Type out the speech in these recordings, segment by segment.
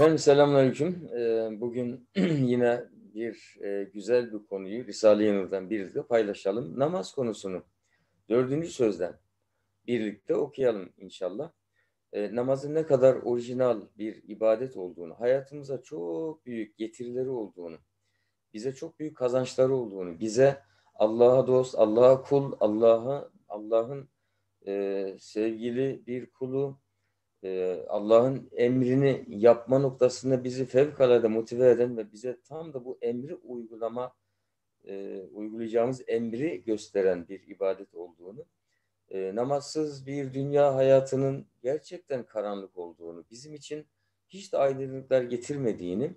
Efendim selamünaleyküm. Ee, bugün yine bir e, güzel bir konuyu Risale-i Nur'dan birlikte paylaşalım. Namaz konusunu dördüncü sözden birlikte okuyalım inşallah. E, namazın ne kadar orijinal bir ibadet olduğunu, hayatımıza çok büyük getirileri olduğunu, bize çok büyük kazançları olduğunu, bize Allah'a dost, Allah'a kul, Allah'a Allah'ın e, sevgili bir kulu, ee, Allah'ın emrini yapma noktasında bizi fevkalade motive eden ve bize tam da bu emri uygulama e, uygulayacağımız emri gösteren bir ibadet olduğunu, e, namazsız bir dünya hayatının gerçekten karanlık olduğunu, bizim için hiç de aydınlıklar getirmediğini,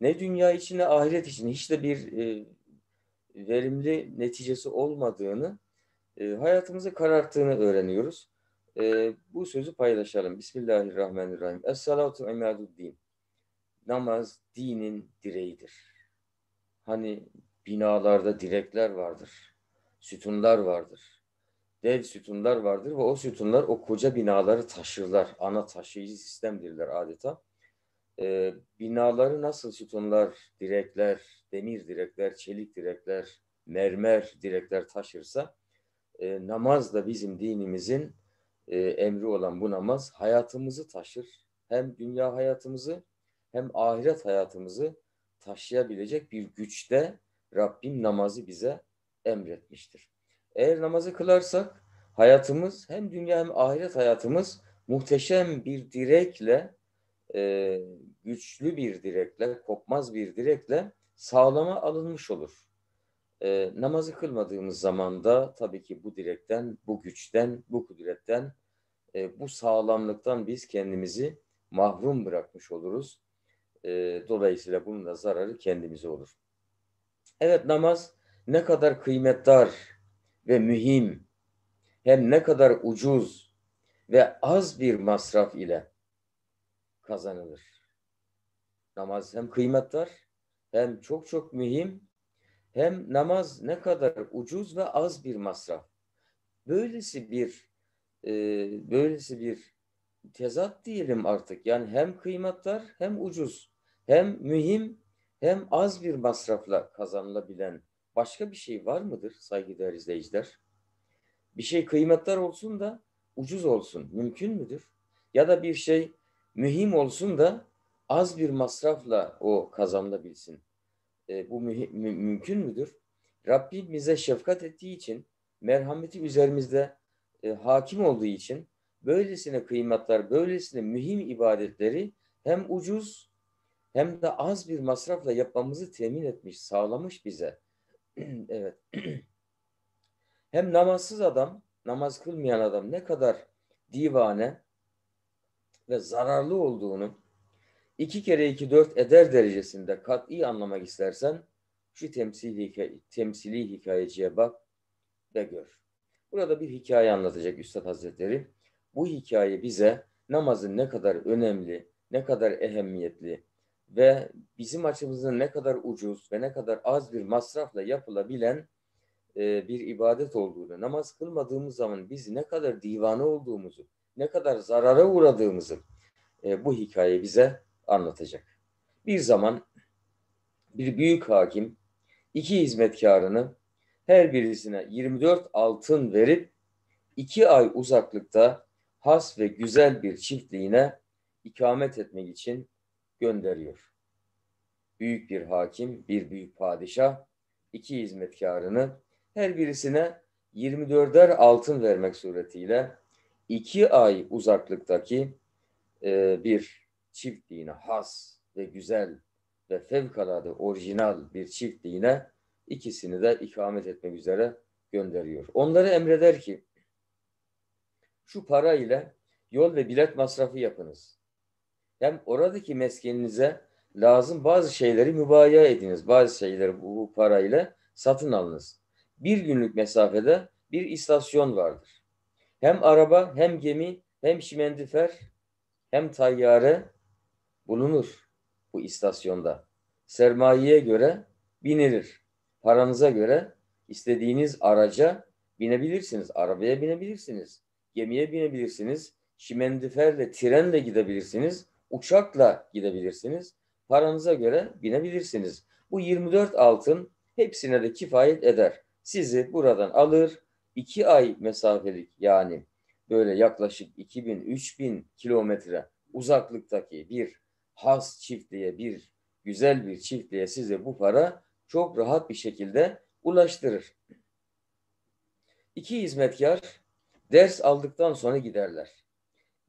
ne dünya için ne ahiret için hiç de bir e, verimli neticesi olmadığını, e, hayatımızı kararttığını öğreniyoruz. E, bu sözü paylaşalım. Bismillahirrahmanirrahim. Es-salatu imaduddin. Namaz dinin direğidir. Hani binalarda direkler vardır. Sütunlar vardır. Dev sütunlar vardır ve o sütunlar o koca binaları taşırlar. Ana taşıyıcı sistemdirler adeta. Ee, binaları nasıl sütunlar, direkler, demir direkler, çelik direkler, mermer direkler taşırsa e, namaz da bizim dinimizin e, emri olan bu namaz hayatımızı taşır. Hem dünya hayatımızı hem ahiret hayatımızı taşıyabilecek bir güçte Rabbim namazı bize emretmiştir. Eğer namazı kılarsak hayatımız hem dünya hem ahiret hayatımız muhteşem bir direkle e, güçlü bir direkle kopmaz bir direkle sağlama alınmış olur. E, namazı kılmadığımız zaman da tabii ki bu direkten, bu güçten, bu kudretten, e, bu sağlamlıktan biz kendimizi mahrum bırakmış oluruz. E, dolayısıyla bunun da zararı kendimize olur. Evet namaz ne kadar kıymetdar ve mühim hem ne kadar ucuz ve az bir masraf ile kazanılır. Namaz hem kıymetli hem çok çok mühim hem namaz ne kadar ucuz ve az bir masraf. Böylesi bir e, böylesi bir tezat diyelim artık. Yani hem kıymetler hem ucuz hem mühim hem az bir masrafla kazanılabilen başka bir şey var mıdır saygıdeğer izleyiciler? Bir şey kıymetler olsun da ucuz olsun mümkün müdür? Ya da bir şey mühim olsun da az bir masrafla o kazanılabilsin e, bu mü- mü- mümkün müdür? Rabbim bize şefkat ettiği için, merhameti üzerimizde e, hakim olduğu için böylesine kıymetler, böylesine mühim ibadetleri hem ucuz hem de az bir masrafla yapmamızı temin etmiş, sağlamış bize. evet. hem namazsız adam, namaz kılmayan adam ne kadar divane ve zararlı olduğunu 2 kere 2 4 eder derecesinde kat'i anlamak istersen şu temsili, temsili hikayeciye bak ve gör. Burada bir hikaye anlatacak Üstad Hazretleri. Bu hikaye bize namazın ne kadar önemli, ne kadar ehemmiyetli ve bizim açımızdan ne kadar ucuz ve ne kadar az bir masrafla yapılabilen e, bir ibadet olduğunu, namaz kılmadığımız zaman biz ne kadar divane olduğumuzu, ne kadar zarara uğradığımızı e, bu hikaye bize anlatacak. Bir zaman bir büyük hakim iki hizmetkarını her birisine 24 altın verip iki ay uzaklıkta has ve güzel bir çiftliğine ikamet etmek için gönderiyor. Büyük bir hakim, bir büyük padişah iki hizmetkarını her birisine 24'er altın vermek suretiyle iki ay uzaklıktaki e, bir çiftliğine has ve güzel ve fevkalade orijinal bir çiftliğine ikisini de ikamet etmek üzere gönderiyor. Onları emreder ki şu para ile yol ve bilet masrafı yapınız. Hem oradaki meskeninize lazım bazı şeyleri mübaya ediniz. Bazı şeyleri bu, bu parayla satın alınız. Bir günlük mesafede bir istasyon vardır. Hem araba hem gemi hem şimendifer hem tayyare bulunur bu istasyonda. Sermayeye göre binilir. Paranıza göre istediğiniz araca binebilirsiniz. Arabaya binebilirsiniz. Gemiye binebilirsiniz. Şimendiferle, trenle gidebilirsiniz. Uçakla gidebilirsiniz. Paranıza göre binebilirsiniz. Bu 24 altın hepsine de kifayet eder. Sizi buradan alır, iki ay mesafelik yani böyle yaklaşık 2000-3000 kilometre uzaklıktaki bir has çiftliğe bir güzel bir çiftliğe size bu para çok rahat bir şekilde ulaştırır. İki hizmetkar ders aldıktan sonra giderler.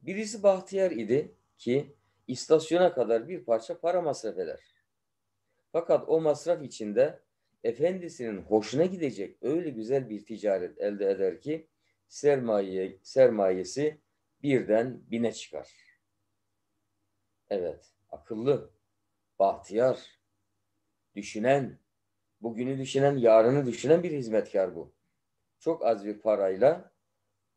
Birisi bahtiyar idi ki istasyona kadar bir parça para masraf eder. Fakat o masraf içinde efendisinin hoşuna gidecek öyle güzel bir ticaret elde eder ki sermaye sermayesi birden bine çıkar. Evet akıllı, bahtiyar, düşünen, bugünü düşünen, yarını düşünen bir hizmetkar bu. Çok az bir parayla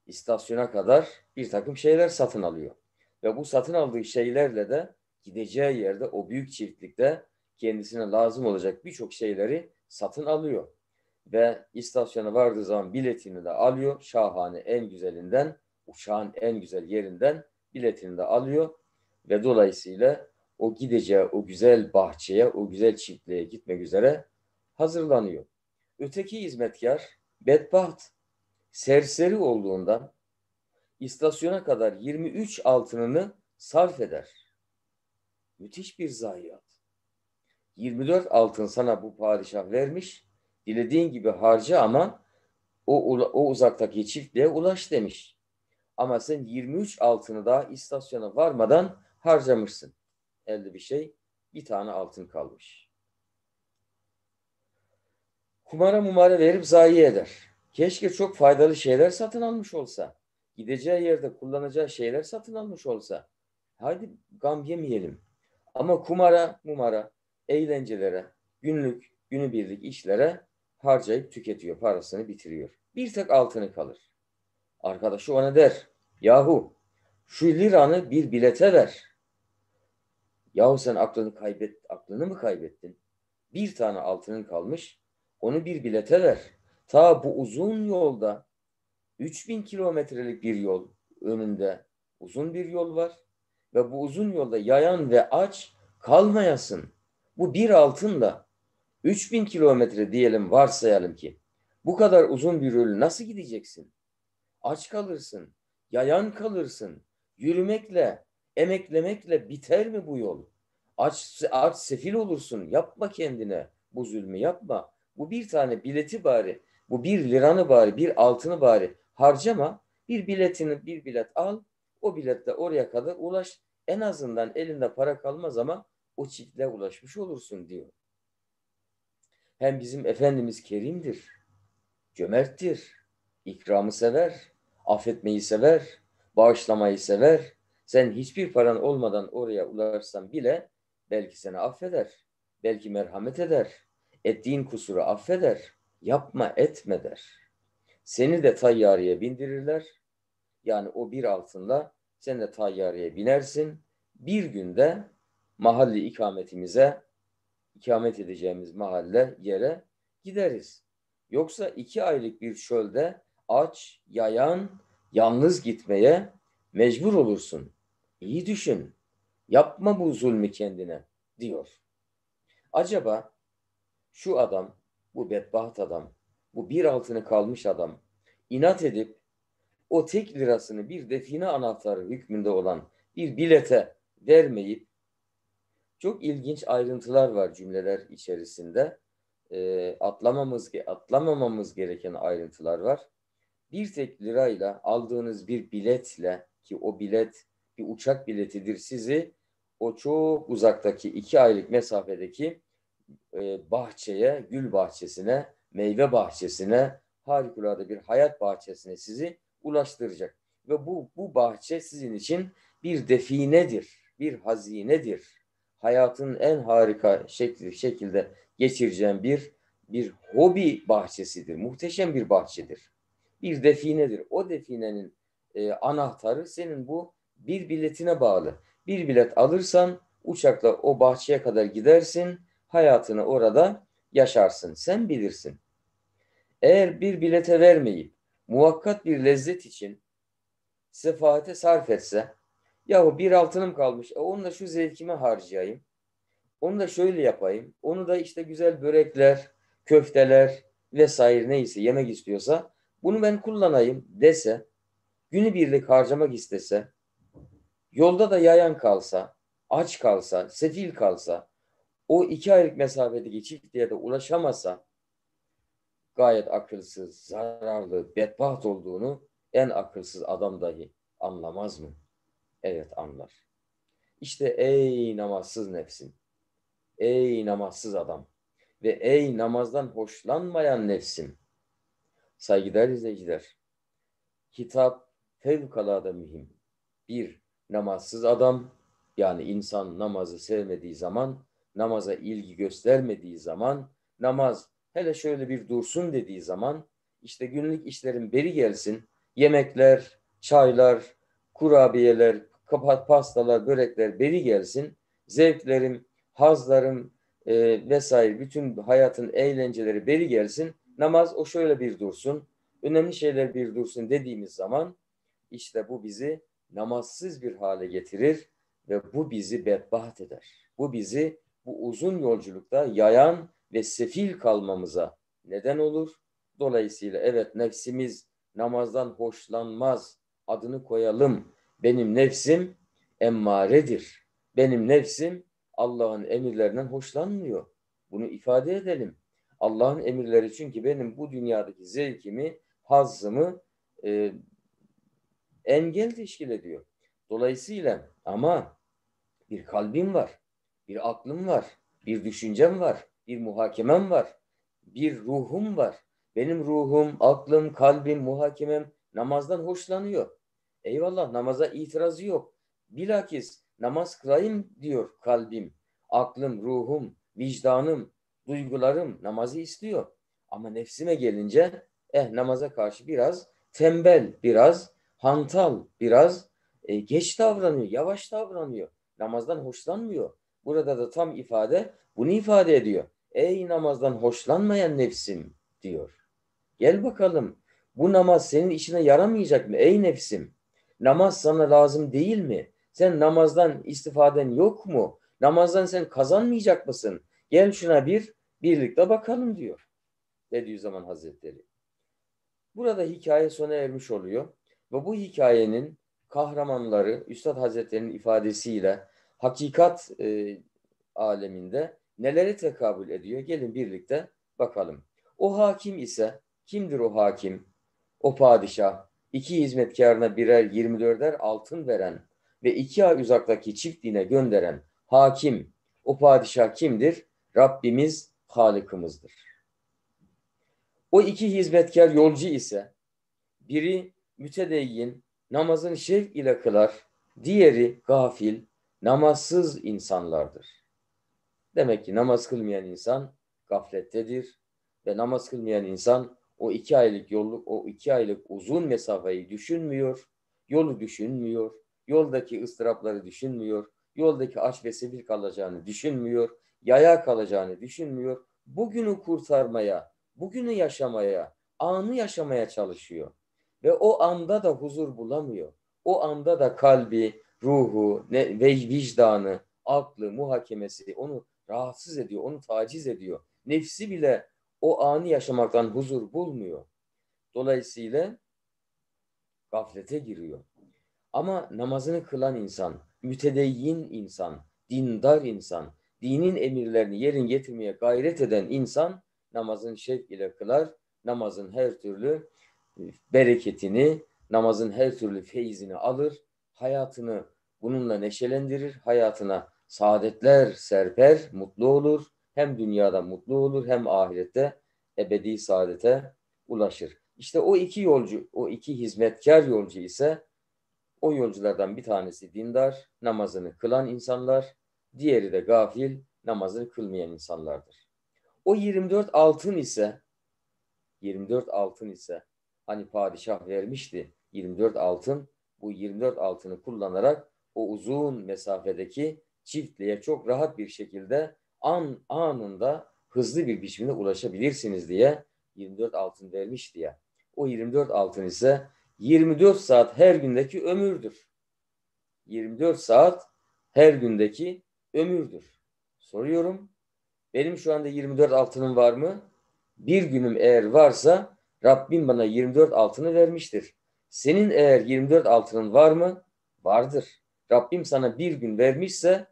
istasyona kadar bir takım şeyler satın alıyor. Ve bu satın aldığı şeylerle de gideceği yerde o büyük çiftlikte kendisine lazım olacak birçok şeyleri satın alıyor. Ve istasyona vardığı zaman biletini de alıyor. Şahane en güzelinden, uçağın en güzel yerinden biletini de alıyor. Ve dolayısıyla o gideceği o güzel bahçeye, o güzel çiftliğe gitmek üzere hazırlanıyor. Öteki hizmetkar bedbaht, serseri olduğundan istasyona kadar 23 altınını sarf eder. Müthiş bir zayiat. 24 altın sana bu padişah vermiş, dilediğin gibi harca ama o, o uzaktaki çiftliğe ulaş demiş. Ama sen 23 altını daha istasyona varmadan harcamışsın elde bir şey. Bir tane altın kalmış. Kumara mumara verip zayi eder. Keşke çok faydalı şeyler satın almış olsa. Gideceği yerde kullanacağı şeyler satın almış olsa. Haydi gam yemeyelim. Ama kumara mumara, eğlencelere, günlük, günübirlik işlere harcayıp tüketiyor. Parasını bitiriyor. Bir tek altını kalır. Arkadaşı ona der. Yahu şu liranı bir bilete ver. Yahu sen aklını kaybet, aklını mı kaybettin? Bir tane altının kalmış, onu bir bilete ver. Ta bu uzun yolda, 3000 kilometrelik bir yol önünde uzun bir yol var. Ve bu uzun yolda yayan ve aç kalmayasın. Bu bir altınla 3000 kilometre diyelim varsayalım ki. Bu kadar uzun bir yolu nasıl gideceksin? Aç kalırsın, yayan kalırsın, yürümekle, Emeklemekle biter mi bu yol? Aç, aç sefil olursun. Yapma kendine bu zulmü yapma. Bu bir tane bileti bari, bu bir liranı bari, bir altını bari harcama. Bir biletini bir bilet al. O biletle oraya kadar ulaş. En azından elinde para kalmaz ama o çiftliğe ulaşmış olursun diyor. Hem bizim Efendimiz kerimdir, cömerttir, ikramı sever, affetmeyi sever, bağışlamayı sever, sen hiçbir paran olmadan oraya ulaşsan bile belki seni affeder. Belki merhamet eder. Ettiğin kusuru affeder. Yapma etme der. Seni de tayyareye bindirirler. Yani o bir altında sen de tayyareye binersin. Bir günde mahalli ikametimize, ikamet edeceğimiz mahalle, yere gideriz. Yoksa iki aylık bir çölde aç, yayan, yalnız gitmeye mecbur olursun. İyi düşün. Yapma bu zulmü kendine diyor. Acaba şu adam, bu bedbaht adam, bu bir altını kalmış adam inat edip o tek lirasını bir define anahtarı hükmünde olan bir bilete vermeyip çok ilginç ayrıntılar var cümleler içerisinde. E, atlamamız atlamamamız gereken ayrıntılar var. Bir tek lirayla aldığınız bir biletle ki o bilet bir uçak biletidir sizi o çok uzaktaki iki aylık mesafedeki e, bahçeye, gül bahçesine, meyve bahçesine, harikulade bir hayat bahçesine sizi ulaştıracak. Ve bu, bu bahçe sizin için bir definedir, bir hazinedir. Hayatın en harika şekli, şekilde geçireceğim bir bir hobi bahçesidir. Muhteşem bir bahçedir. Bir definedir. O definenin e, anahtarı senin bu bir biletine bağlı. Bir bilet alırsan uçakla o bahçeye kadar gidersin, hayatını orada yaşarsın. Sen bilirsin. Eğer bir bilete vermeyip muvakkat bir lezzet için sefahate sarf etse, yahu bir altınım kalmış, e onu da şu zevkime harcayayım, onu da şöyle yapayım, onu da işte güzel börekler, köfteler vesaire neyse yemek istiyorsa bunu ben kullanayım dese, günübirlik harcamak istese, Yolda da yayan kalsa, aç kalsa, sefil kalsa, o iki aylık mesafedeki çiftliğe de ulaşamasa gayet akılsız, zararlı, bedbaht olduğunu en akılsız adam dahi anlamaz mı? Evet anlar. İşte ey namazsız nefsim, ey namazsız adam ve ey namazdan hoşlanmayan nefsim. Saygıdeğer izleyiciler, hitap fevkalade mühim. Bir, namazsız adam yani insan namazı sevmediği zaman, namaza ilgi göstermediği zaman, namaz hele şöyle bir dursun dediği zaman işte günlük işlerin beri gelsin, yemekler, çaylar, kurabiyeler, kapat pastalar, börekler beri gelsin, zevklerim, hazlarım e, vesaire bütün hayatın eğlenceleri beri gelsin, namaz o şöyle bir dursun, önemli şeyler bir dursun dediğimiz zaman işte bu bizi namazsız bir hale getirir ve bu bizi bedbaht eder. Bu bizi bu uzun yolculukta yayan ve sefil kalmamıza neden olur. Dolayısıyla evet nefsimiz namazdan hoşlanmaz adını koyalım. Benim nefsim emmaredir. Benim nefsim Allah'ın emirlerinden hoşlanmıyor. Bunu ifade edelim. Allah'ın emirleri çünkü benim bu dünyadaki zevkimi, hazzımı e, engel teşkil ediyor. Dolayısıyla ama bir kalbim var, bir aklım var, bir düşüncem var, bir muhakemem var, bir ruhum var. Benim ruhum, aklım, kalbim, muhakemem namazdan hoşlanıyor. Eyvallah namaza itirazı yok. Bilakis namaz kılayım diyor kalbim, aklım, ruhum, vicdanım, duygularım namazı istiyor. Ama nefsime gelince eh namaza karşı biraz tembel, biraz hantal biraz e, geç davranıyor, yavaş davranıyor. Namazdan hoşlanmıyor. Burada da tam ifade bunu ifade ediyor. Ey namazdan hoşlanmayan nefsim diyor. Gel bakalım bu namaz senin işine yaramayacak mı ey nefsim? Namaz sana lazım değil mi? Sen namazdan istifaden yok mu? Namazdan sen kazanmayacak mısın? Gel şuna bir birlikte bakalım diyor. Bediüzzaman Hazretleri. Burada hikaye sona ermiş oluyor. Ve bu hikayenin kahramanları Üstad Hazretleri'nin ifadesiyle hakikat e, aleminde neleri tekabül ediyor? Gelin birlikte bakalım. O hakim ise kimdir o hakim? O padişah iki hizmetkarına birer 24'er altın veren ve iki ay uzaktaki çiftliğine gönderen hakim, o padişah kimdir? Rabbimiz, Halık'ımızdır. O iki hizmetkar yolcu ise biri mütedeyyin namazın şevk ile kılar, diğeri gafil, namazsız insanlardır. Demek ki namaz kılmayan insan gaflettedir ve namaz kılmayan insan o iki aylık yolluk, o iki aylık uzun mesafeyi düşünmüyor, yolu düşünmüyor, yoldaki ıstırapları düşünmüyor, yoldaki aç ve sevil kalacağını düşünmüyor, yaya kalacağını düşünmüyor. Bugünü kurtarmaya, bugünü yaşamaya, anı yaşamaya çalışıyor ve o anda da huzur bulamıyor. O anda da kalbi, ruhu, ne, vicdanı, aklı, muhakemesi onu rahatsız ediyor, onu taciz ediyor. Nefsi bile o anı yaşamaktan huzur bulmuyor. Dolayısıyla gaflete giriyor. Ama namazını kılan insan, mütedeyyin insan, dindar insan, dinin emirlerini yerin getirmeye gayret eden insan namazın şevk ile kılar, namazın her türlü bereketini, namazın her türlü feyzini alır, hayatını bununla neşelendirir, hayatına saadetler serper, mutlu olur. Hem dünyada mutlu olur hem ahirette ebedi saadete ulaşır. İşte o iki yolcu, o iki hizmetkar yolcu ise o yolculardan bir tanesi dindar, namazını kılan insanlar, diğeri de gafil, namazını kılmayan insanlardır. O 24 altın ise 24 altın ise Hani padişah vermişti 24 altın. Bu 24 altını kullanarak o uzun mesafedeki çiftliğe çok rahat bir şekilde an anında hızlı bir biçimde ulaşabilirsiniz diye 24 altın vermiş diye. O 24 altın ise 24 saat her gündeki ömürdür. 24 saat her gündeki ömürdür. Soruyorum. Benim şu anda 24 altınım var mı? Bir günüm eğer varsa Rabbim bana 24 altını vermiştir. Senin eğer 24 altının var mı? Vardır. Rabbim sana bir gün vermişse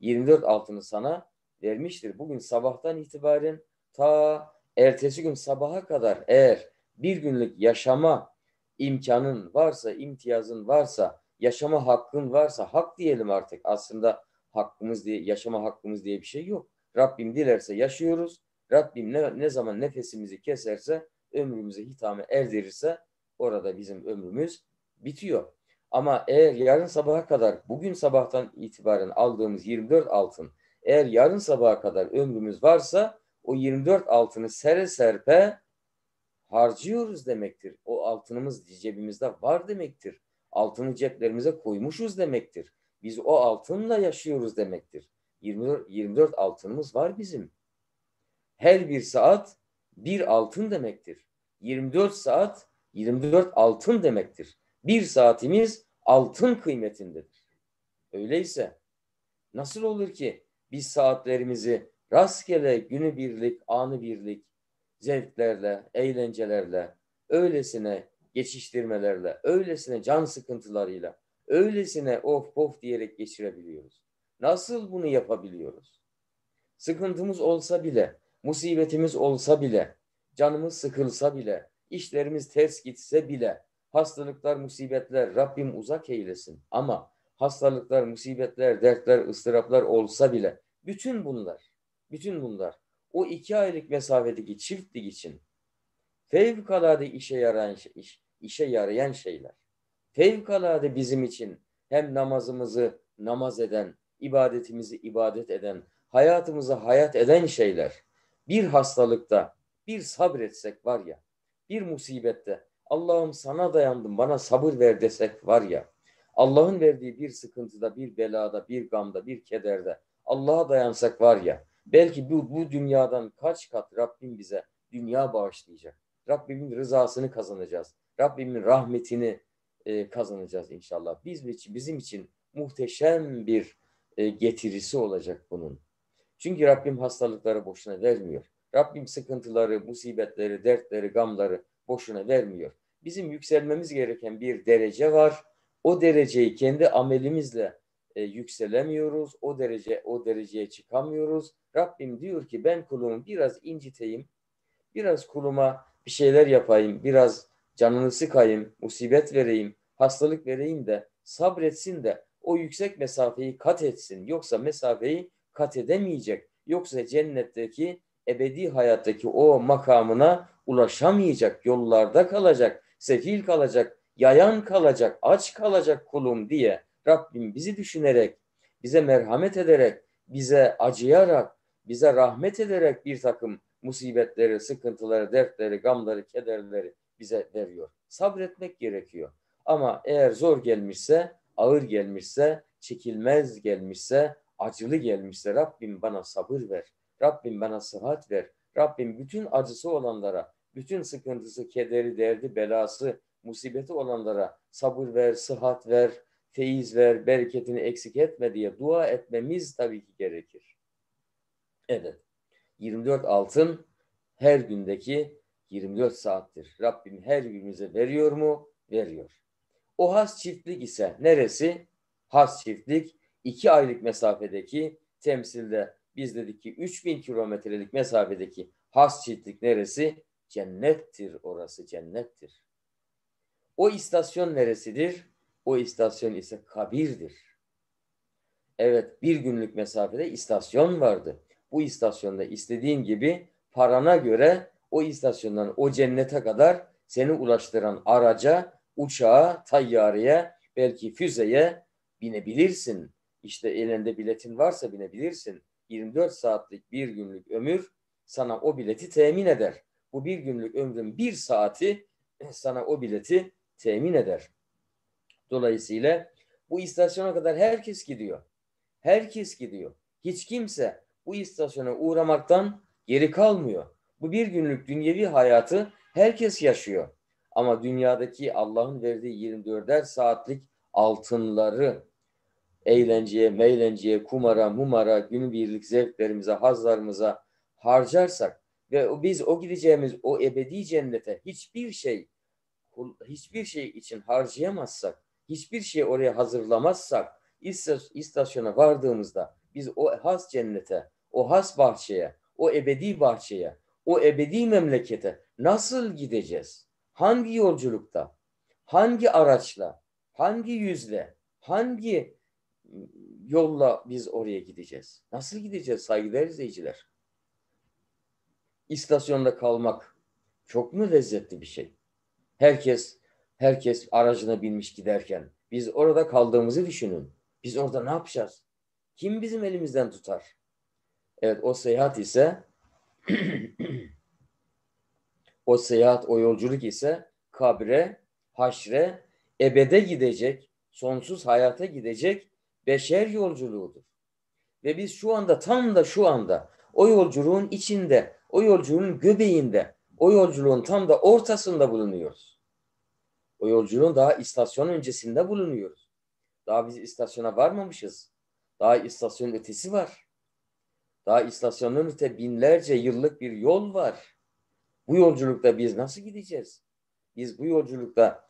24 altını sana vermiştir. Bugün sabahtan itibaren ta ertesi gün sabaha kadar eğer bir günlük yaşama imkanın varsa, imtiyazın varsa, yaşama hakkın varsa, hak diyelim artık aslında hakkımız diye, yaşama hakkımız diye bir şey yok. Rabbim dilerse yaşıyoruz. Rabbim ne, ne zaman nefesimizi keserse ömrümüze hitame erdirirse orada bizim ömrümüz bitiyor. Ama eğer yarın sabaha kadar bugün sabahtan itibaren aldığımız 24 altın eğer yarın sabaha kadar ömrümüz varsa o 24 altını sere serpe harcıyoruz demektir. O altınımız cebimizde var demektir. Altını ceplerimize koymuşuz demektir. Biz o altınla yaşıyoruz demektir. 24, 24 altınımız var bizim. Her bir saat bir altın demektir. 24 saat 24 altın demektir. Bir saatimiz altın kıymetindedir. Öyleyse nasıl olur ki biz saatlerimizi rastgele günü birlik, anı birlik, zevklerle, eğlencelerle, öylesine geçiştirmelerle, öylesine can sıkıntılarıyla, öylesine of pof diyerek geçirebiliyoruz. Nasıl bunu yapabiliyoruz? Sıkıntımız olsa bile musibetimiz olsa bile, canımız sıkılsa bile, işlerimiz ters gitse bile, hastalıklar, musibetler Rabbim uzak eylesin. Ama hastalıklar, musibetler, dertler, ıstıraplar olsa bile bütün bunlar, bütün bunlar o iki aylık mesafedeki çiftlik için fevkalade işe yarayan şey, iş, işe yarayan şeyler. Fevkalade bizim için hem namazımızı namaz eden, ibadetimizi ibadet eden, hayatımızı hayat eden şeyler bir hastalıkta bir sabretsek var ya, bir musibette Allah'ım sana dayandım bana sabır ver desek var ya, Allah'ın verdiği bir sıkıntıda, bir belada, bir gamda, bir kederde Allah'a dayansak var ya, belki bu, bu dünyadan kaç kat Rabbim bize dünya bağışlayacak. Rabbimin rızasını kazanacağız. Rabbimin rahmetini e, kazanacağız inşallah. Biz için, bizim için muhteşem bir e, getirisi olacak bunun. Çünkü Rabbim hastalıkları boşuna vermiyor. Rabbim sıkıntıları, musibetleri, dertleri, gamları boşuna vermiyor. Bizim yükselmemiz gereken bir derece var. O dereceyi kendi amelimizle e, yükselemiyoruz. O derece o dereceye çıkamıyoruz. Rabbim diyor ki ben kulumu biraz inciteyim. Biraz kuluma bir şeyler yapayım. Biraz canını sıkayım, musibet vereyim, hastalık vereyim de sabretsin de o yüksek mesafeyi kat etsin. Yoksa mesafeyi kat edemeyecek. Yoksa cennetteki ebedi hayattaki o makamına ulaşamayacak, yollarda kalacak, sefil kalacak, yayan kalacak, aç kalacak kulum diye Rabbim bizi düşünerek, bize merhamet ederek, bize acıyarak, bize rahmet ederek bir takım musibetleri, sıkıntıları, dertleri, gamları, kederleri bize veriyor. Sabretmek gerekiyor. Ama eğer zor gelmişse, ağır gelmişse, çekilmez gelmişse, acılı gelmişse Rabbim bana sabır ver. Rabbim bana sıhhat ver. Rabbim bütün acısı olanlara, bütün sıkıntısı, kederi, derdi, belası, musibeti olanlara sabır ver, sıhhat ver, feyiz ver, bereketini eksik etme diye dua etmemiz tabii ki gerekir. Evet. 24 altın her gündeki 24 saattir. Rabbim her günümüze veriyor mu? Veriyor. O has çiftlik ise neresi? Has çiftlik 2 aylık mesafedeki temsilde biz dedik ki 3000 kilometrelik mesafedeki has çiftlik neresi? Cennettir orası cennettir. O istasyon neresidir? O istasyon ise kabirdir. Evet bir günlük mesafede istasyon vardı. Bu istasyonda istediğin gibi parana göre o istasyondan o cennete kadar seni ulaştıran araca, uçağa, tayyareye, belki füzeye binebilirsin. İşte elinde biletin varsa binebilirsin. 24 saatlik bir günlük ömür sana o bileti temin eder. Bu bir günlük ömrün bir saati eh, sana o bileti temin eder. Dolayısıyla bu istasyona kadar herkes gidiyor. Herkes gidiyor. Hiç kimse bu istasyona uğramaktan geri kalmıyor. Bu bir günlük dünyevi hayatı herkes yaşıyor. Ama dünyadaki Allah'ın verdiği 24'er saatlik altınları eğlenceye, meylenceye, kumara, mumara, günübirlik zevklerimize, hazlarımıza harcarsak ve biz o gideceğimiz o ebedi cennete hiçbir şey hiçbir şey için harcayamazsak, hiçbir şey oraya hazırlamazsak, istasyona vardığımızda biz o has cennete, o has bahçeye, o ebedi bahçeye, o ebedi memlekete nasıl gideceğiz? Hangi yolculukta? Hangi araçla? Hangi yüzle? Hangi yolla biz oraya gideceğiz. Nasıl gideceğiz saygıdeğer izleyiciler? İstasyonda kalmak çok mu lezzetli bir şey? Herkes herkes aracına binmiş giderken biz orada kaldığımızı düşünün. Biz orada ne yapacağız? Kim bizim elimizden tutar? Evet o seyahat ise o seyahat, o yolculuk ise kabre, haşre, ebede gidecek, sonsuz hayata gidecek beşer yolculuğudur. Ve biz şu anda tam da şu anda o yolculuğun içinde, o yolculuğun göbeğinde, o yolculuğun tam da ortasında bulunuyoruz. O yolculuğun daha istasyon öncesinde bulunuyoruz. Daha biz istasyona varmamışız. Daha istasyon ötesi var. Daha istasyonun öte binlerce yıllık bir yol var. Bu yolculukta biz nasıl gideceğiz? Biz bu yolculukta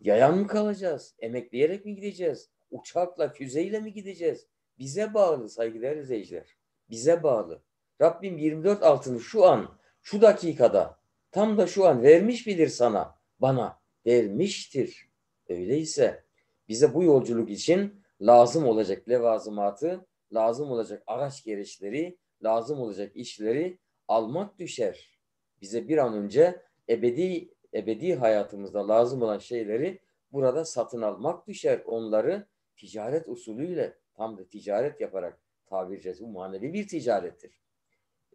yayan mı kalacağız? Emekleyerek mi gideceğiz? uçakla, füzeyle mi gideceğiz? Bize bağlı saygıdeğer izleyiciler. Bize bağlı. Rabbim 24 altını şu an, şu dakikada, tam da şu an vermiş midir sana, bana. Vermiştir. Öyleyse bize bu yolculuk için lazım olacak levazımatı, lazım olacak araç gereçleri, lazım olacak işleri almak düşer. Bize bir an önce ebedi ebedi hayatımızda lazım olan şeyleri burada satın almak düşer. Onları ticaret usulüyle tam da ticaret yaparak tabir caizse bu manevi bir ticarettir.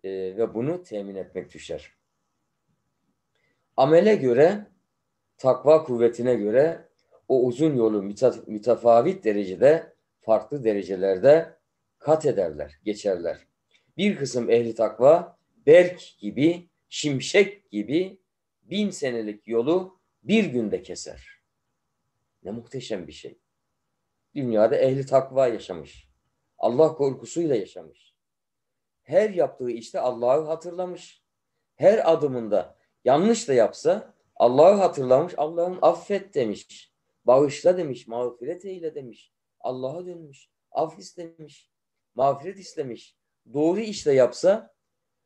E, ve bunu temin etmek düşer. Amele göre, takva kuvvetine göre o uzun yolu mütef mütefavit derecede, farklı derecelerde kat ederler, geçerler. Bir kısım ehli takva belk gibi, şimşek gibi bin senelik yolu bir günde keser. Ne muhteşem bir şey dünyada ehli takva yaşamış. Allah korkusuyla yaşamış. Her yaptığı işte Allah'ı hatırlamış. Her adımında yanlış da yapsa Allah'ı hatırlamış. Allah'ın affet demiş. Bağışla demiş. Mağfiret eyle demiş. Allah'a dönmüş. Af istemiş. Mağfiret istemiş. Doğru işte yapsa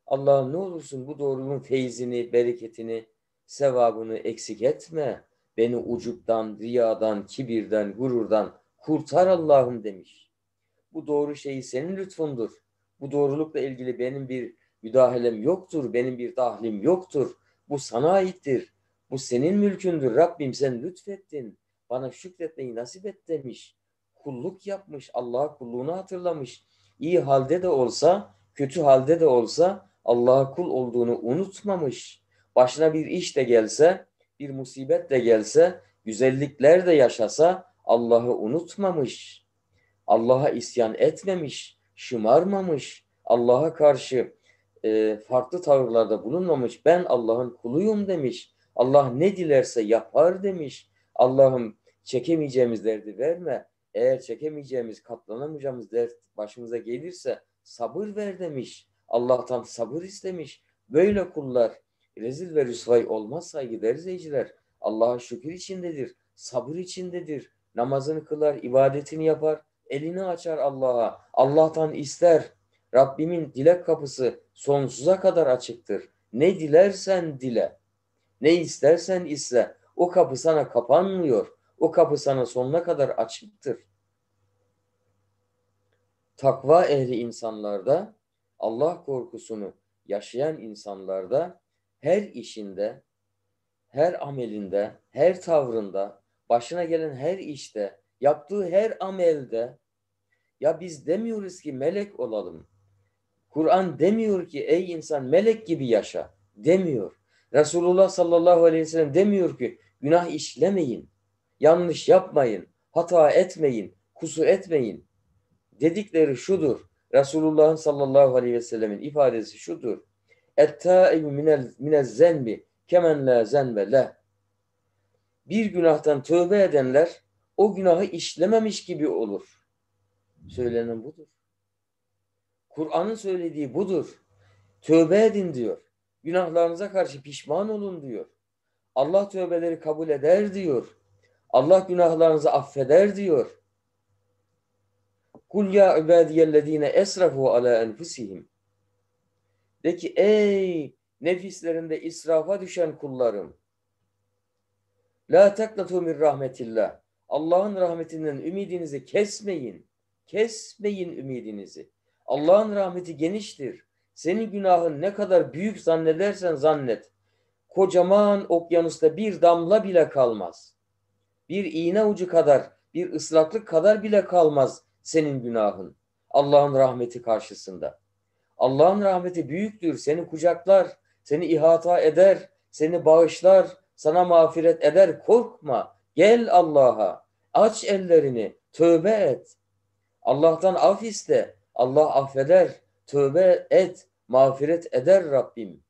Allah'ım ne olursun bu doğruluğun feyzini, bereketini, sevabını eksik etme. Beni ucuptan, riyadan, kibirden, gururdan Kurtar Allah'ım demiş. Bu doğru şeyi senin lütfundur. Bu doğrulukla ilgili benim bir müdahalem yoktur. Benim bir dahlim yoktur. Bu sana aittir. Bu senin mülkündür. Rabbim sen lütfettin. Bana şükretmeyi nasip et demiş. Kulluk yapmış. Allah'a kulluğunu hatırlamış. İyi halde de olsa, kötü halde de olsa Allah'a kul olduğunu unutmamış. Başına bir iş de gelse, bir musibet de gelse, güzellikler de yaşasa Allah'ı unutmamış, Allah'a isyan etmemiş, şımarmamış, Allah'a karşı e, farklı tavırlarda bulunmamış, ben Allah'ın kuluyum demiş, Allah ne dilerse yapar demiş, Allah'ım çekemeyeceğimiz derdi verme, eğer çekemeyeceğimiz, katlanamayacağımız dert başımıza gelirse sabır ver demiş, Allah'tan sabır istemiş. Böyle kullar rezil ve rüsvay olmaz saygıdeğer izleyiciler. Allah'a şükür içindedir, sabır içindedir, namazını kılar, ibadetini yapar, elini açar Allah'a, Allah'tan ister. Rabbimin dilek kapısı sonsuza kadar açıktır. Ne dilersen dile, ne istersen iste. O kapı sana kapanmıyor. O kapı sana sonuna kadar açıktır. Takva ehli insanlarda, Allah korkusunu yaşayan insanlarda her işinde, her amelinde, her tavrında, başına gelen her işte, yaptığı her amelde ya biz demiyoruz ki melek olalım. Kur'an demiyor ki ey insan melek gibi yaşa demiyor. Resulullah sallallahu aleyhi ve sellem demiyor ki günah işlemeyin, yanlış yapmayın, hata etmeyin, kusur etmeyin. Dedikleri şudur. Resulullah'ın sallallahu aleyhi ve sellemin ifadesi şudur. Ettâim minel, minel zenbi kemen la zenbe leh bir günahtan tövbe edenler o günahı işlememiş gibi olur. Söylenen budur. Kur'an'ın söylediği budur. Tövbe edin diyor. Günahlarınıza karşı pişman olun diyor. Allah tövbeleri kabul eder diyor. Allah günahlarınızı affeder diyor. Kul ya ibadiyellezine esrafu ala enfusihim. De ki ey nefislerinde israfa düşen kullarım. La taknatu min rahmetillah. Allah'ın rahmetinden ümidinizi kesmeyin. Kesmeyin ümidinizi. Allah'ın rahmeti geniştir. Senin günahın ne kadar büyük zannedersen zannet. Kocaman okyanusta bir damla bile kalmaz. Bir iğne ucu kadar, bir ıslaklık kadar bile kalmaz senin günahın. Allah'ın rahmeti karşısında. Allah'ın rahmeti büyüktür. Seni kucaklar, seni ihata eder, seni bağışlar, sana mağfiret eder korkma. Gel Allah'a. Aç ellerini. Tövbe et. Allah'tan af iste. Allah affeder. Tövbe et. Mağfiret eder Rabbim.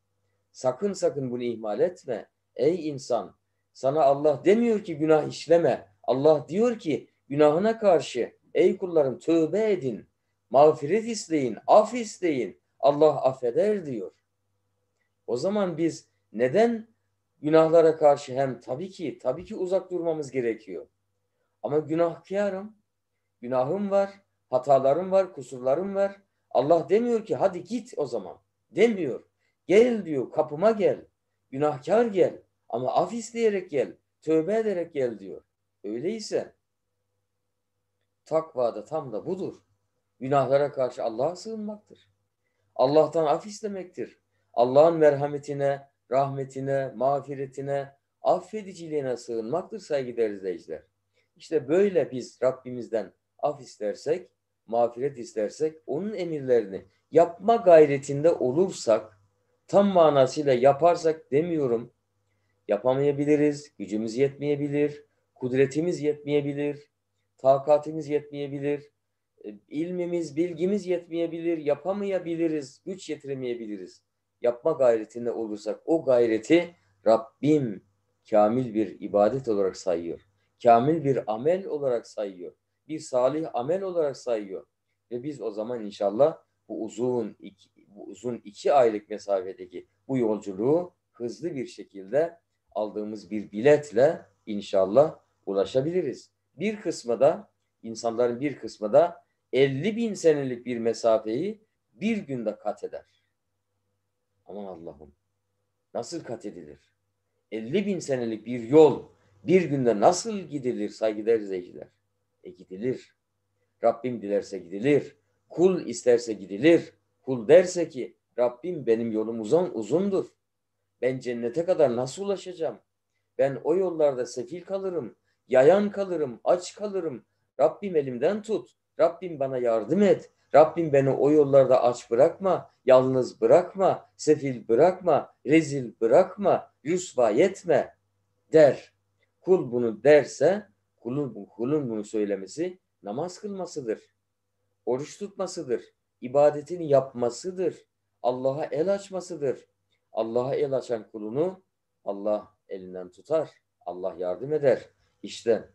Sakın sakın bunu ihmal etme. Ey insan. Sana Allah demiyor ki günah işleme. Allah diyor ki günahına karşı ey kullarım tövbe edin. Mağfiret isteyin. Af isteyin. Allah affeder diyor. O zaman biz neden günahlara karşı hem tabii ki tabii ki uzak durmamız gerekiyor. Ama günahkarım. Günahım var, hatalarım var, kusurlarım var. Allah demiyor ki hadi git o zaman. Demiyor. Gel diyor kapıma gel. Günahkar gel. Ama af isteyerek gel. Tövbe ederek gel diyor. Öyleyse takva da tam da budur. Günahlara karşı Allah'a sığınmaktır. Allah'tan af istemektir. Allah'ın merhametine, rahmetine, mağfiretine, affediciliğine sığınmaktır saygıdeğer izleyiciler. İşte böyle biz Rabbimizden af istersek, mağfiret istersek, onun emirlerini yapma gayretinde olursak, tam manasıyla yaparsak demiyorum, yapamayabiliriz, gücümüz yetmeyebilir, kudretimiz yetmeyebilir, takatimiz yetmeyebilir, e, ilmimiz, bilgimiz yetmeyebilir, yapamayabiliriz, güç yetiremeyebiliriz yapma gayretinde olursak o gayreti Rabbim kamil bir ibadet olarak sayıyor. Kamil bir amel olarak sayıyor. Bir salih amel olarak sayıyor. Ve biz o zaman inşallah bu uzun iki, bu uzun iki aylık mesafedeki bu yolculuğu hızlı bir şekilde aldığımız bir biletle inşallah ulaşabiliriz. Bir kısmı da insanların bir kısmı da 50 bin senelik bir mesafeyi bir günde kat eder. Aman Allah'ım. Nasıl kat edilir? 50 bin senelik bir yol bir günde nasıl gidilir saygıdeğer izleyiciler? E gidilir. Rabbim dilerse gidilir. Kul isterse gidilir. Kul derse ki Rabbim benim yolum uzun, uzundur. Ben cennete kadar nasıl ulaşacağım? Ben o yollarda sefil kalırım, yayan kalırım, aç kalırım. Rabbim elimden tut. Rabbim bana yardım et. Rabbim beni o yollarda aç bırakma, yalnız bırakma, sefil bırakma, rezil bırakma, rüsva yetme der. Kul bunu derse kulun, kulun bunu söylemesi namaz kılmasıdır. Oruç tutmasıdır. ibadetini yapmasıdır. Allah'a el açmasıdır. Allah'a el açan kulunu Allah elinden tutar. Allah yardım eder. İşte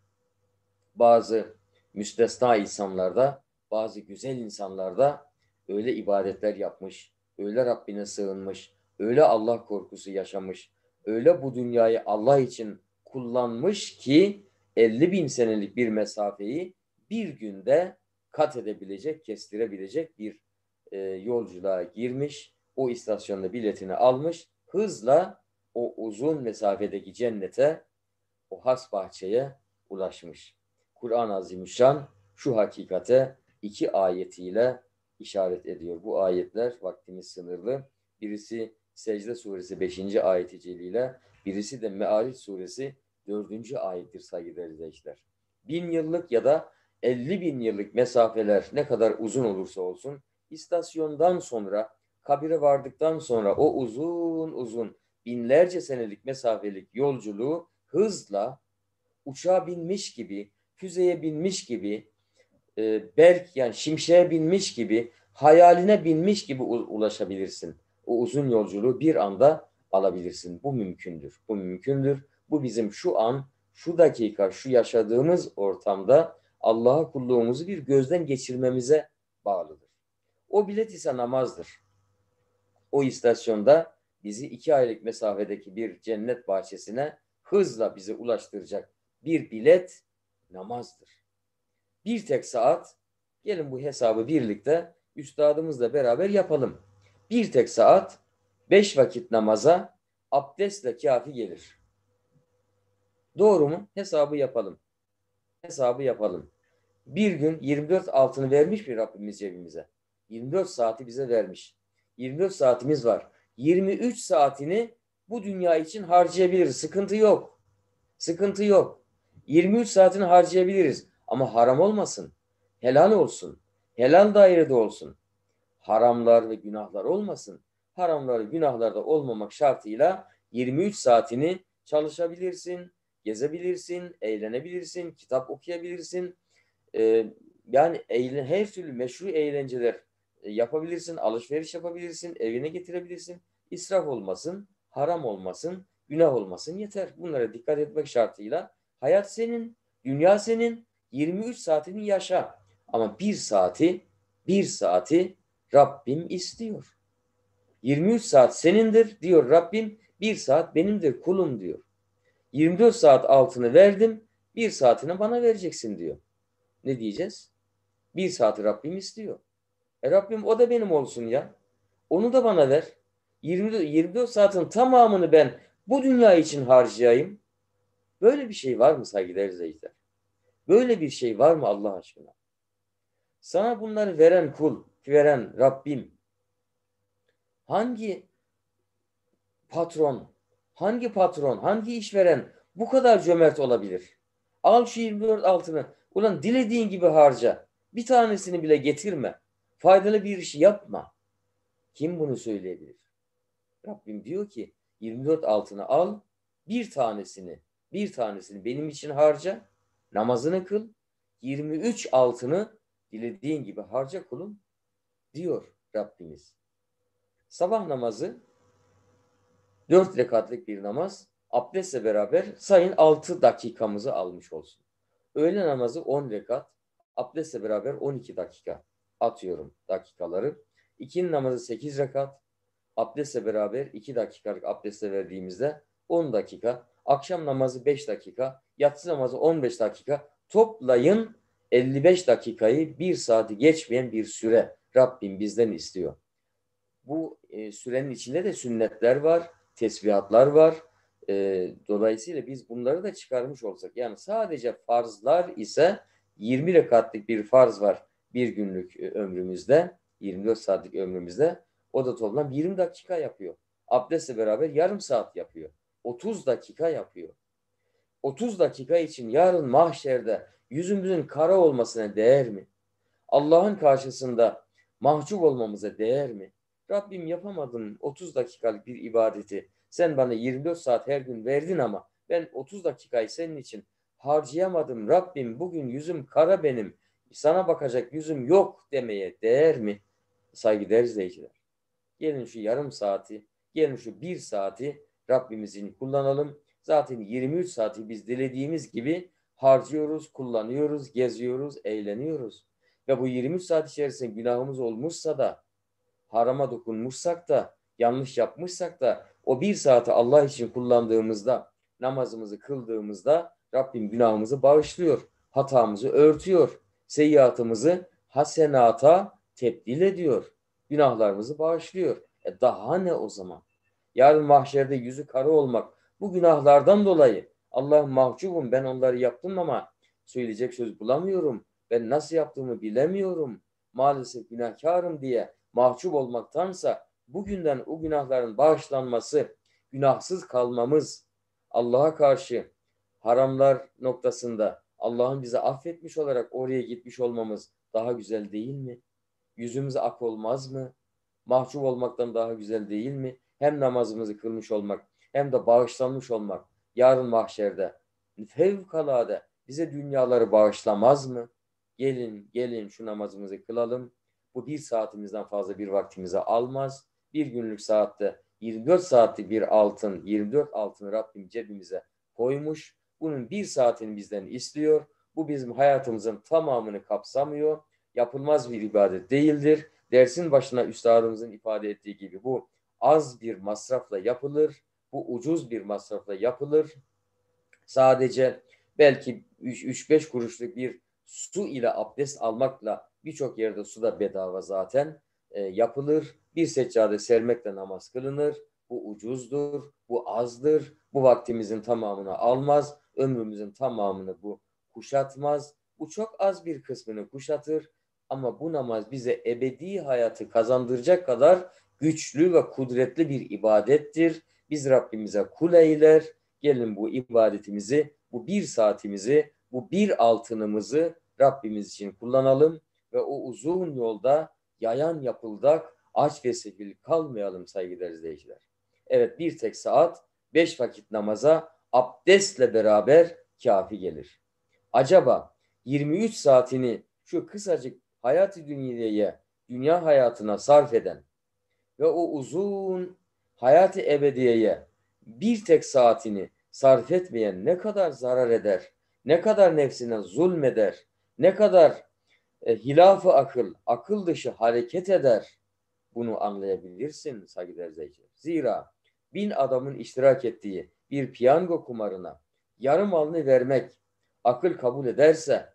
bazı müstesna insanlarda bazı güzel insanlar da öyle ibadetler yapmış, öyle Rabbine sığınmış, öyle Allah korkusu yaşamış, öyle bu dünyayı Allah için kullanmış ki 50 bin senelik bir mesafeyi bir günde kat edebilecek, kestirebilecek bir e, yolculuğa girmiş. O istasyonda biletini almış, hızla o uzun mesafedeki cennete, o has bahçeye ulaşmış. Kur'an-ı Azimüşşan şu hakikate iki ayetiyle işaret ediyor. Bu ayetler vaktimiz sınırlı. Birisi Secde suresi 5. ayeti celiyle, birisi de Mearif suresi 4. ayettir saygıdeğer izleyiciler. Bin yıllık ya da 50 bin yıllık mesafeler ne kadar uzun olursa olsun, istasyondan sonra, kabire vardıktan sonra o uzun uzun binlerce senelik mesafelik yolculuğu hızla uçağa binmiş gibi, füzeye binmiş gibi e, belki yani şimşeğe binmiş gibi, hayaline binmiş gibi ulaşabilirsin. O uzun yolculuğu bir anda alabilirsin. Bu mümkündür. Bu mümkündür. Bu bizim şu an, şu dakika, şu yaşadığımız ortamda Allah'a kulluğumuzu bir gözden geçirmemize bağlıdır. O bilet ise namazdır. O istasyonda bizi iki aylık mesafedeki bir cennet bahçesine hızla bizi ulaştıracak bir bilet namazdır bir tek saat gelin bu hesabı birlikte üstadımızla beraber yapalım. Bir tek saat beş vakit namaza abdestle kafi gelir. Doğru mu? Hesabı yapalım. Hesabı yapalım. Bir gün 24 altını vermiş bir Rabbimiz cebimize. 24 saati bize vermiş. 24 saatimiz var. 23 saatini bu dünya için harcayabiliriz. Sıkıntı yok. Sıkıntı yok. 23 saatini harcayabiliriz. Ama haram olmasın. Helal olsun. Helal dairede olsun. Haramlar ve günahlar olmasın. Haramlar ve günahlarda olmamak şartıyla 23 saatini çalışabilirsin, gezebilirsin, eğlenebilirsin, kitap okuyabilirsin. Ee, yani eğlen, her türlü meşru eğlenceler e, yapabilirsin, alışveriş yapabilirsin, evine getirebilirsin. İsraf olmasın, haram olmasın, günah olmasın yeter. Bunlara dikkat etmek şartıyla hayat senin, dünya senin, 23 saatini yaşa ama bir saati bir saati Rabbim istiyor. 23 saat senindir diyor Rabbim, bir saat benimdir kulum diyor. 24 saat altını verdim, bir saatini bana vereceksin diyor. Ne diyeceğiz? Bir saati Rabbim istiyor. E Rabbim o da benim olsun ya. Onu da bana ver. 24, 24 saatin tamamını ben bu dünya için harcayayım. Böyle bir şey var mı saygıdeğer izleyiciler? Böyle bir şey var mı Allah aşkına? Sana bunları veren kul, veren Rabbim hangi patron, hangi patron, hangi işveren bu kadar cömert olabilir? Al şu 24 altını. Ulan dilediğin gibi harca. Bir tanesini bile getirme. Faydalı bir işi yapma. Kim bunu söyleyebilir? Rabbim diyor ki 24 altını al, bir tanesini, bir tanesini benim için harca namazını kıl, 23 altını dilediğin gibi harca kulum diyor Rabbimiz. Sabah namazı 4 rekatlık bir namaz abdestle beraber sayın 6 dakikamızı almış olsun. Öğle namazı 10 rekat, abdestle beraber 12 dakika atıyorum dakikaları. İkinin namazı 8 rekat, abdestle beraber 2 dakikalık abdestle verdiğimizde 10 dakika akşam namazı 5 dakika, yatsı namazı 15 dakika. Toplayın 55 dakikayı bir saati geçmeyen bir süre Rabbim bizden istiyor. Bu e, sürenin içinde de sünnetler var, tesbihatlar var. E, dolayısıyla biz bunları da çıkarmış olsak yani sadece farzlar ise 20 rekatlik bir farz var bir günlük e, ömrümüzde, 24 saatlik ömrümüzde. O da toplam 20 dakika yapıyor. Abdestle beraber yarım saat yapıyor. 30 dakika yapıyor. 30 dakika için yarın mahşerde yüzümüzün kara olmasına değer mi? Allah'ın karşısında mahcup olmamıza değer mi? Rabbim yapamadım 30 dakikalık bir ibadeti. Sen bana 24 saat her gün verdin ama ben 30 dakikayı senin için harcayamadım. Rabbim bugün yüzüm kara benim. Sana bakacak yüzüm yok demeye değer mi? Saygıdeğer izleyiciler. Gelin şu yarım saati, gelin şu bir saati Rabbimizin kullanalım. Zaten 23 saati biz dilediğimiz gibi harcıyoruz, kullanıyoruz, geziyoruz, eğleniyoruz. Ve bu 23 saat içerisinde günahımız olmuşsa da, harama dokunmuşsak da, yanlış yapmışsak da o bir saati Allah için kullandığımızda, namazımızı kıldığımızda Rabbim günahımızı bağışlıyor, hatamızı örtüyor, seyyiatımızı hasenata tebdil ediyor, günahlarımızı bağışlıyor. E daha ne o zaman? yarın mahşerde yüzü kara olmak bu günahlardan dolayı Allah mahcubum ben onları yaptım ama söyleyecek söz bulamıyorum. Ben nasıl yaptığımı bilemiyorum. Maalesef günahkarım diye mahcup olmaktansa bugünden o günahların bağışlanması, günahsız kalmamız Allah'a karşı haramlar noktasında Allah'ın bizi affetmiş olarak oraya gitmiş olmamız daha güzel değil mi? Yüzümüz ak olmaz mı? Mahcup olmaktan daha güzel değil mi? hem namazımızı kılmış olmak hem de bağışlanmış olmak yarın mahşerde fevkalade bize dünyaları bağışlamaz mı? Gelin gelin şu namazımızı kılalım. Bu bir saatimizden fazla bir vaktimizi almaz. Bir günlük saatte 24 saatlik bir altın, 24 altını Rabbim cebimize koymuş. Bunun bir saatini bizden istiyor. Bu bizim hayatımızın tamamını kapsamıyor. Yapılmaz bir ibadet değildir. Dersin başına üstadımızın ifade ettiği gibi bu az bir masrafla yapılır. Bu ucuz bir masrafla yapılır. Sadece belki 3-5 kuruşluk bir su ile abdest almakla birçok yerde su da bedava zaten e, yapılır. Bir seccade sermekle namaz kılınır. Bu ucuzdur, bu azdır, bu vaktimizin tamamını almaz, ömrümüzün tamamını bu kuşatmaz. Bu çok az bir kısmını kuşatır ama bu namaz bize ebedi hayatı kazandıracak kadar güçlü ve kudretli bir ibadettir. Biz Rabbimize kul eyler. Gelin bu ibadetimizi, bu bir saatimizi, bu bir altınımızı Rabbimiz için kullanalım ve o uzun yolda yayan yapıldak aç ve sefil kalmayalım saygıdeğer izleyiciler. Evet bir tek saat beş vakit namaza abdestle beraber kafi gelir. Acaba 23 saatini şu kısacık hayatı dünyaya, dünya hayatına sarf eden ve o uzun hayat-ı ebediyeye bir tek saatini sarf etmeyen ne kadar zarar eder, ne kadar nefsine zulmeder, ne kadar e, hilaf-ı akıl, akıl dışı hareket eder bunu anlayabilirsin saygıdeğer izleyiciler. Zira bin adamın iştirak ettiği bir piyango kumarına yarım alını vermek akıl kabul ederse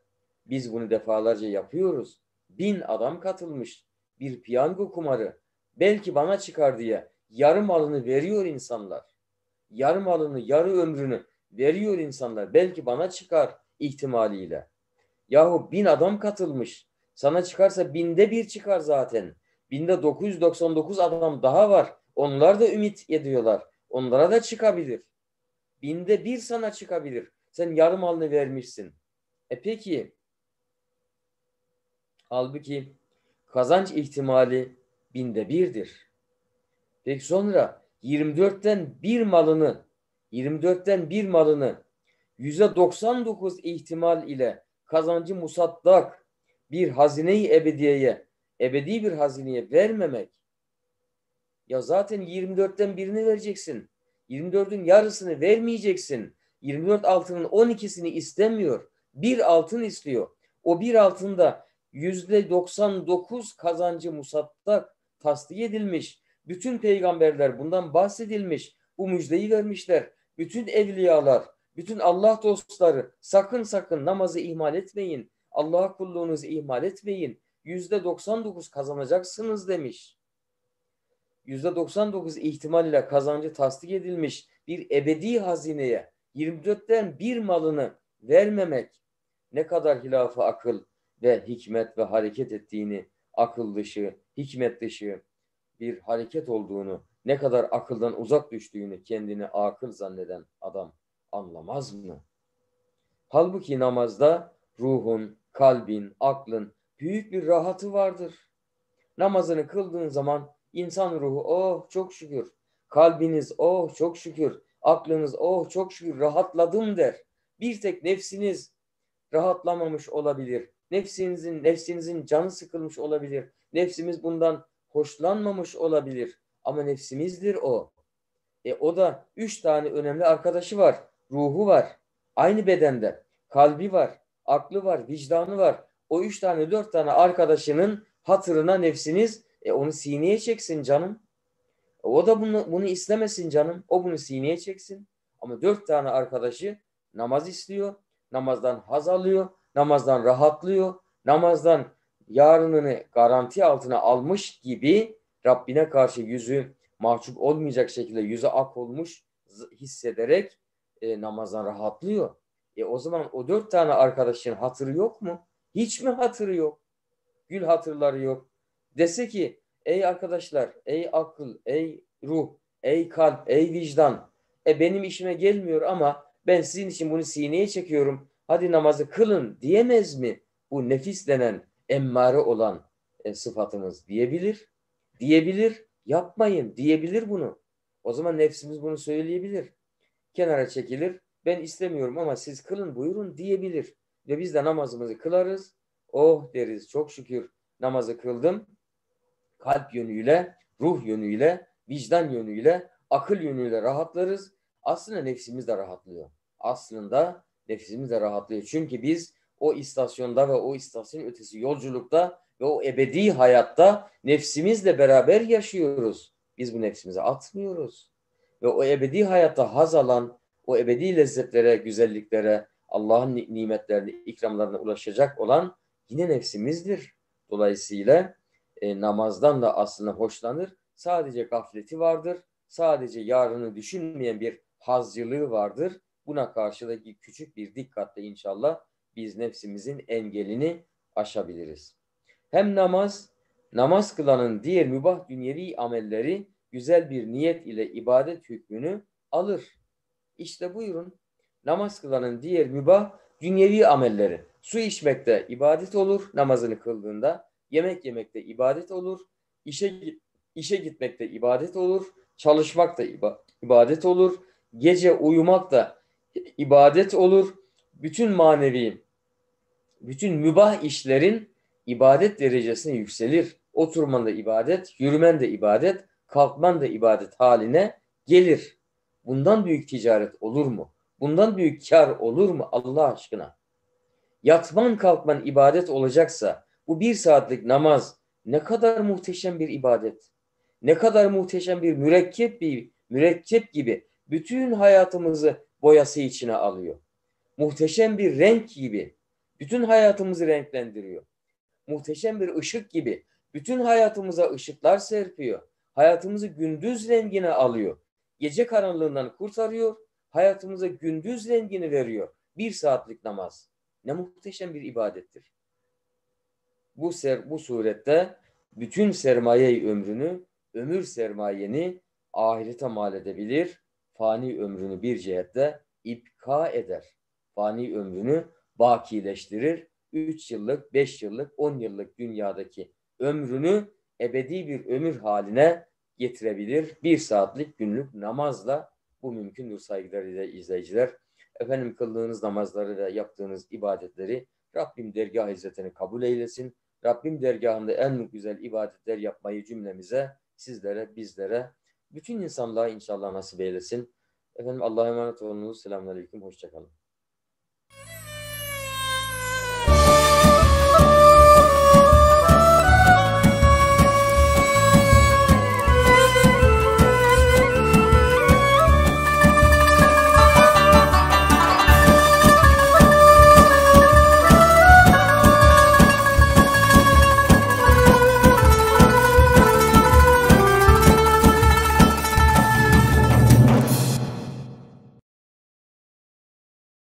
biz bunu defalarca yapıyoruz. Bin adam katılmış bir piyango kumarı belki bana çıkar diye yarım alını veriyor insanlar. Yarım alını, yarı ömrünü veriyor insanlar. Belki bana çıkar ihtimaliyle. Yahu bin adam katılmış. Sana çıkarsa binde bir çıkar zaten. Binde 999 adam daha var. Onlar da ümit ediyorlar. Onlara da çıkabilir. Binde bir sana çıkabilir. Sen yarım alını vermişsin. E peki halbuki kazanç ihtimali binde birdir. Peki sonra 24'ten bir malını 24'ten bir malını %99 ihtimal ile kazancı musaddak bir hazineyi ebediyeye, ebedi bir hazineye vermemek. Ya zaten 24'ten birini vereceksin. 24'ün yarısını vermeyeceksin. 24 altının 12'sini istemiyor. Bir altın istiyor. O bir altında %99 kazancı musaddak tasdik edilmiş. Bütün peygamberler bundan bahsedilmiş. Bu müjdeyi vermişler. Bütün evliyalar, bütün Allah dostları sakın sakın namazı ihmal etmeyin. Allah kulluğunuzu ihmal etmeyin. Yüzde 99 kazanacaksınız demiş. Yüzde 99 ihtimalle kazancı tasdik edilmiş bir ebedi hazineye 24'ten bir malını vermemek ne kadar hilafı akıl ve hikmet ve hareket ettiğini akıl dışı dışı bir hareket olduğunu, ne kadar akıldan uzak düştüğünü kendini akıl zanneden adam anlamaz mı? Halbuki namazda ruhun, kalbin, aklın büyük bir rahatı vardır. Namazını kıldığın zaman insan ruhu oh çok şükür, kalbiniz oh çok şükür, aklınız oh çok şükür rahatladım der. Bir tek nefsiniz rahatlamamış olabilir. Nefsinizin, nefsinizin canı sıkılmış olabilir. Nefsimiz bundan hoşlanmamış olabilir. Ama nefsimizdir o. E o da üç tane önemli arkadaşı var. Ruhu var. Aynı bedende. Kalbi var. Aklı var. Vicdanı var. O üç tane dört tane arkadaşının hatırına nefsiniz e, onu sineye çeksin canım. O da bunu, bunu istemesin canım. O bunu sineye çeksin. Ama dört tane arkadaşı namaz istiyor. Namazdan haz alıyor namazdan rahatlıyor, namazdan yarınını garanti altına almış gibi Rabbine karşı yüzü mahcup olmayacak şekilde yüzü ak olmuş hissederek e, namazdan rahatlıyor. E o zaman o dört tane arkadaşın hatırı yok mu? Hiç mi hatırı yok? Gül hatırları yok. Dese ki ey arkadaşlar, ey akıl, ey ruh, ey kalp, ey vicdan. E benim işime gelmiyor ama ben sizin için bunu sineye çekiyorum hadi namazı kılın diyemez mi bu nefis denen emmare olan e, sıfatımız diyebilir. Diyebilir, yapmayın diyebilir bunu. O zaman nefsimiz bunu söyleyebilir. Kenara çekilir, ben istemiyorum ama siz kılın buyurun diyebilir. Ve biz de namazımızı kılarız. Oh deriz çok şükür namazı kıldım. Kalp yönüyle, ruh yönüyle, vicdan yönüyle, akıl yönüyle rahatlarız. Aslında nefsimiz de rahatlıyor. Aslında nefsimiz de rahatlıyor. Çünkü biz o istasyonda ve o istasyonun ötesi yolculukta ve o ebedi hayatta nefsimizle beraber yaşıyoruz. Biz bu nefsimize atmıyoruz. Ve o ebedi hayatta haz alan, o ebedi lezzetlere, güzelliklere, Allah'ın nimetlerine, ikramlarına ulaşacak olan yine nefsimizdir. Dolayısıyla e, namazdan da aslında hoşlanır. Sadece gafleti vardır. Sadece yarını düşünmeyen bir hazcılığı vardır. Buna karşıdaki küçük bir dikkatle inşallah biz nefsimizin engelini aşabiliriz. Hem namaz, namaz kılanın diğer mübah dünyevi amelleri güzel bir niyet ile ibadet hükmünü alır. İşte buyurun namaz kılanın diğer mübah dünyevi amelleri. Su içmekte ibadet olur namazını kıldığında, yemek yemekte ibadet olur, işe işe gitmekte ibadet olur, çalışmak da ibadet olur, gece uyumak da ibadet olur. Bütün manevi, bütün mübah işlerin ibadet derecesine yükselir. Oturman da ibadet, yürümen de ibadet, kalkman da ibadet haline gelir. Bundan büyük ticaret olur mu? Bundan büyük kar olur mu Allah aşkına? Yatman kalkman ibadet olacaksa bu bir saatlik namaz ne kadar muhteşem bir ibadet. Ne kadar muhteşem bir mürekkep bir mürekkep gibi bütün hayatımızı boyası içine alıyor. Muhteşem bir renk gibi bütün hayatımızı renklendiriyor. Muhteşem bir ışık gibi bütün hayatımıza ışıklar serpiyor. Hayatımızı gündüz rengine alıyor. Gece karanlığından kurtarıyor. Hayatımıza gündüz rengini veriyor. Bir saatlik namaz. Ne muhteşem bir ibadettir. Bu ser, bu surette bütün sermaye ömrünü, ömür sermayeni ahirete mal edebilir fani ömrünü bir cihette ipka eder. Fani ömrünü bakileştirir. Üç yıllık, beş yıllık, on yıllık dünyadaki ömrünü ebedi bir ömür haline getirebilir. Bir saatlik günlük namazla bu mümkündür saygılarıyla izleyiciler. Efendim kıldığınız namazları ve yaptığınız ibadetleri Rabbim dergah hizmetini kabul eylesin. Rabbim dergahında en güzel ibadetler yapmayı cümlemize, sizlere, bizlere bütün insanlığa inşallah nasip eylesin. Efendim Allah'a emanet olunuz. Selamun Aleyküm. Hoşçakalın.